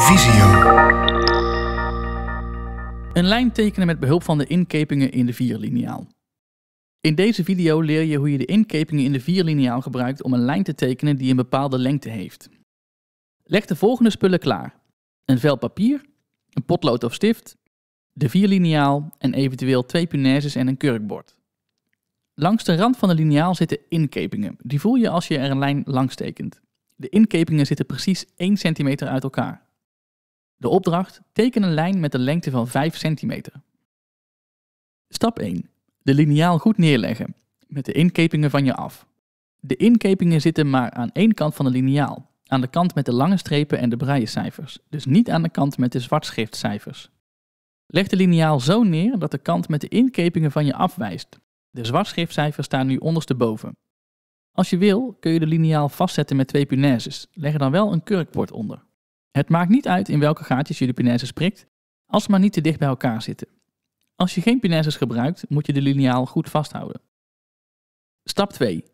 Visio. Een lijn tekenen met behulp van de inkepingen in de vierlineaal. In deze video leer je hoe je de inkepingen in de vierlineaal gebruikt om een lijn te tekenen die een bepaalde lengte heeft. Leg de volgende spullen klaar. Een vel papier, een potlood of stift, de vierlineaal en eventueel twee punaises en een kurkbord. Langs de rand van de lineaal zitten inkepingen. Die voel je als je er een lijn langs tekent. De inkepingen zitten precies 1 centimeter uit elkaar. De opdracht: teken een lijn met een lengte van 5 centimeter. Stap 1. De liniaal goed neerleggen, met de inkepingen van je af. De inkepingen zitten maar aan één kant van de liniaal, aan de kant met de lange strepen en de cijfers, dus niet aan de kant met de zwartschriftcijfers. Leg de liniaal zo neer dat de kant met de inkepingen van je afwijst. De zwartschriftcijfers staan nu ondersteboven. Als je wil, kun je de liniaal vastzetten met twee punaises. Leg er dan wel een kurkbord onder. Het maakt niet uit in welke gaatjes je de pinaises prikt, als ze maar niet te dicht bij elkaar zitten. Als je geen pinaises gebruikt, moet je de liniaal goed vasthouden. Stap 2.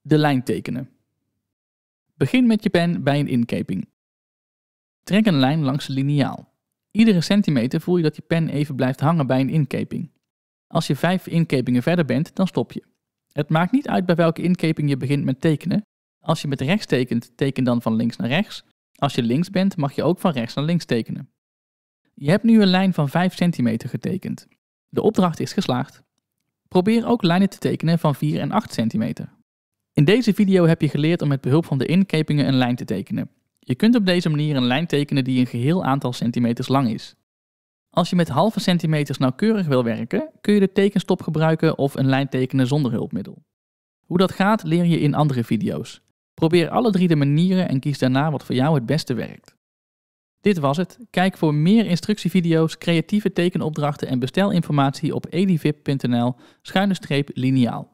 De lijn tekenen. Begin met je pen bij een inkeping. Trek een lijn langs de liniaal. Iedere centimeter voel je dat je pen even blijft hangen bij een inkeping. Als je vijf inkepingen verder bent, dan stop je. Het maakt niet uit bij welke inkeping je begint met tekenen. Als je met rechts tekent, teken dan van links naar rechts. Als je links bent, mag je ook van rechts naar links tekenen. Je hebt nu een lijn van 5 cm getekend. De opdracht is geslaagd. Probeer ook lijnen te tekenen van 4 en 8 cm. In deze video heb je geleerd om met behulp van de inkepingen een lijn te tekenen. Je kunt op deze manier een lijn tekenen die een geheel aantal centimeters lang is. Als je met halve centimeters nauwkeurig wil werken, kun je de tekenstop gebruiken of een lijn tekenen zonder hulpmiddel. Hoe dat gaat leer je in andere video's. Probeer alle drie de manieren en kies daarna wat voor jou het beste werkt. Dit was het. Kijk voor meer instructievideo's, creatieve tekenopdrachten en bestelinformatie op edivip.nl schuine streep lineaal.